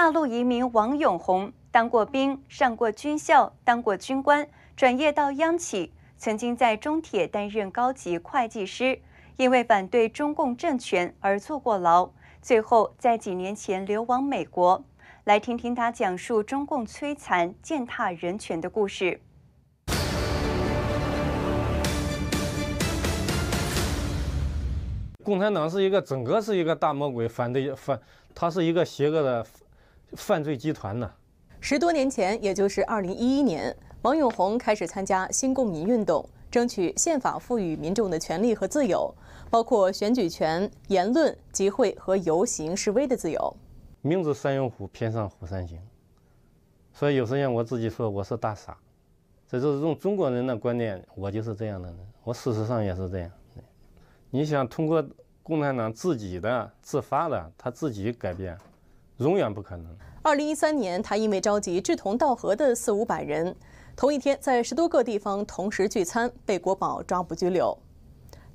大陆移民王永红当过兵，上过军校，当过军官，转业到央企，曾经在中铁担任高级会计师，因为反对中共政权而坐过牢，最后在几年前流亡美国。来听听他讲述中共摧残、践踏人权的故事。共产党是一个整个是一个大魔鬼，反对反，他是一个邪恶的。犯罪集团呢？十多年前，也就是二零一一年，王永红开始参加新公民运动，争取宪法赋予民众的权利和自由，包括选举权、言论、集会和游行示威的自由。明知山有虎，偏上虎山行。所以有时间我自己说我是大傻，这就是用中国人的观念，我就是这样的人，我事实上也是这样。你想通过共产党自己的自发的，他自己改变。永远不可能。二零一三年，他因为召集志同道合的四五百人，同一天在十多个地方同时聚餐，被国保抓捕拘留。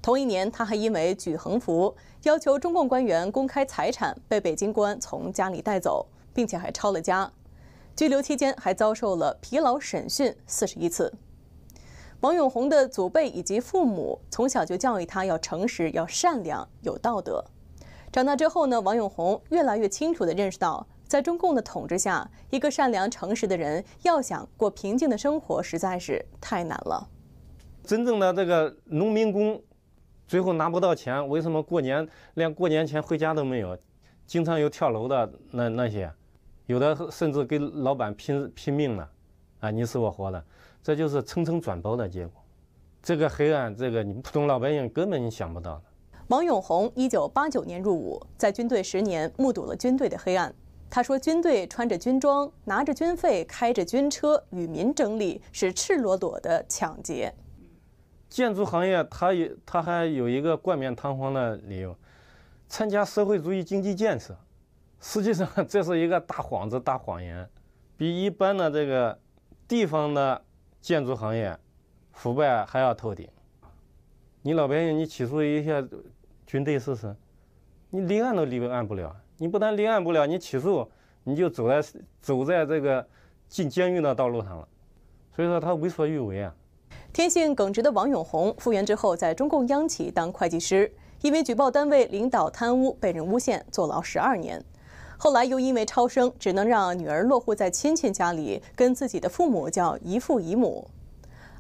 同一年，他还因为举横幅要求中共官员公开财产，被北京官从家里带走，并且还抄了家。拘留期间还遭受了疲劳审讯四十一次。王永红的祖辈以及父母从小就教育他要诚实、要善良、有道德。长大之后呢，王永红越来越清楚地认识到，在中共的统治下，一个善良诚实的人要想过平静的生活实在是太难了。真正的这个农民工，最后拿不到钱，为什么过年连过年前回家都没有？经常有跳楼的那那些，有的甚至跟老板拼拼命了，啊，你死我活的，这就是层层转包的结果。这个黑暗，这个你普通老百姓根本想不到的。王永红一九八九年入伍，在军队十年，目睹了军队的黑暗。他说：“军队穿着军装，拿着军费，开着军车，与民争利，是赤裸裸的抢劫。”建筑行业，他有他还有一个冠冕堂皇的理由：参加社会主义经济建设。实际上，这是一个大幌子、大谎言，比一般的这个地方的建筑行业腐败还要透顶。你老百姓，你起诉一下军队试试，你立案都立案不了。你不但立案不了，你起诉你就走在走在这个进监狱的道路上了。所以说他为所欲为啊。天性耿直的王永红复员之后，在中共央企当会计师，因为举报单位领导贪污被人诬陷坐牢十二年，后来又因为超生，只能让女儿落户在亲戚家里，跟自己的父母叫姨父姨母。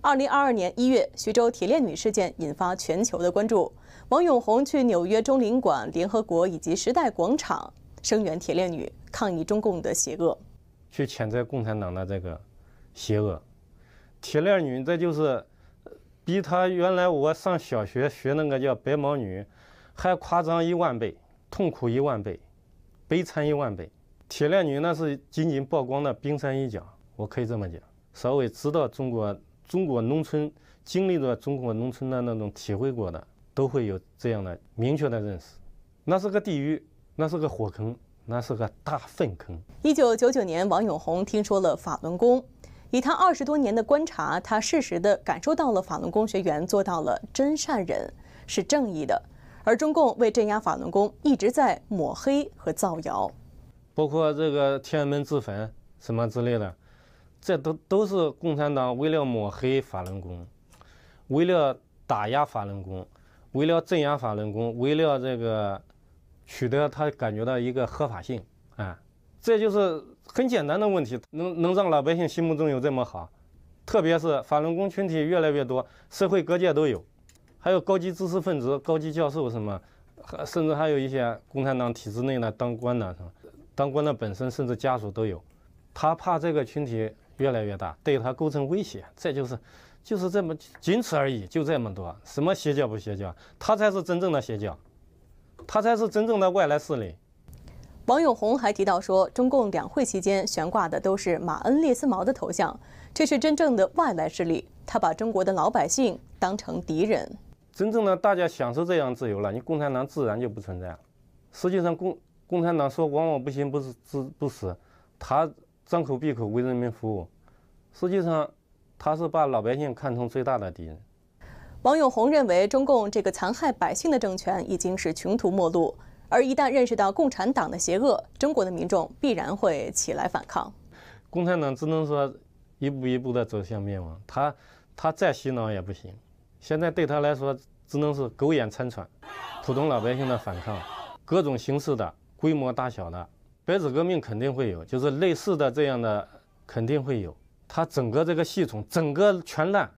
二零二二年一月，徐州铁链女事件引发全球的关注。王永红去纽约、中领馆、联合国以及时代广场声援铁链女，抗议中共的邪恶，去谴责共产党的这个邪恶。铁链女，这就是比他原来我上小学学那个叫白毛女，还夸张一万倍，痛苦一万倍，悲惨一万倍。铁链女那是仅仅曝光的冰山一角，我可以这么讲，稍微知道中国。中国农村经历了中国农村的那种体会过的，都会有这样的明确的认识。那是个地狱，那是个火坑，那是个大粪坑。一九九九年，王永红听说了法轮功，以他二十多年的观察，他适时地感受到了法轮功学员做到了真善人，是正义的。而中共为镇压法轮功，一直在抹黑和造谣，包括这个天安门自焚什么之类的。这都都是共产党为了抹黑法轮功，为了打压法轮功，为了镇压法轮功，为了这个取得他感觉到一个合法性啊，这就是很简单的问题，能能让老百姓心目中有这么好，特别是法轮功群体越来越多，社会各界都有，还有高级知识分子、高级教授什么，甚至还有一些共产党体制内的当官的，当官的本身甚至家属都有，他怕这个群体。越来越大，对他构成威胁。再就是，就是这么仅此而已，就这么多。什么邪教不邪教？他才是真正的邪教，他才是真正的外来势力。王永红还提到说，中共两会期间悬挂的都是马恩列斯毛的头像，这是真正的外来势力。他把中国的老百姓当成敌人。真正的大家享受这样自由了，你共产党自然就不存在实际上，共共产党说往往不行，不是不不死，他。张口闭口为人民服务，实际上他是把老百姓看成最大的敌人。王永红认为，中共这个残害百姓的政权已经是穷途末路，而一旦认识到共产党的邪恶，中国的民众必然会起来反抗。共产党只能说一步一步地走向灭亡，他他再洗脑也不行。现在对他来说，只能是苟延残喘。普通老百姓的反抗，各种形式的、规模大小的。白纸革命肯定会有，就是类似的这样的肯定会有，它整个这个系统整个全烂。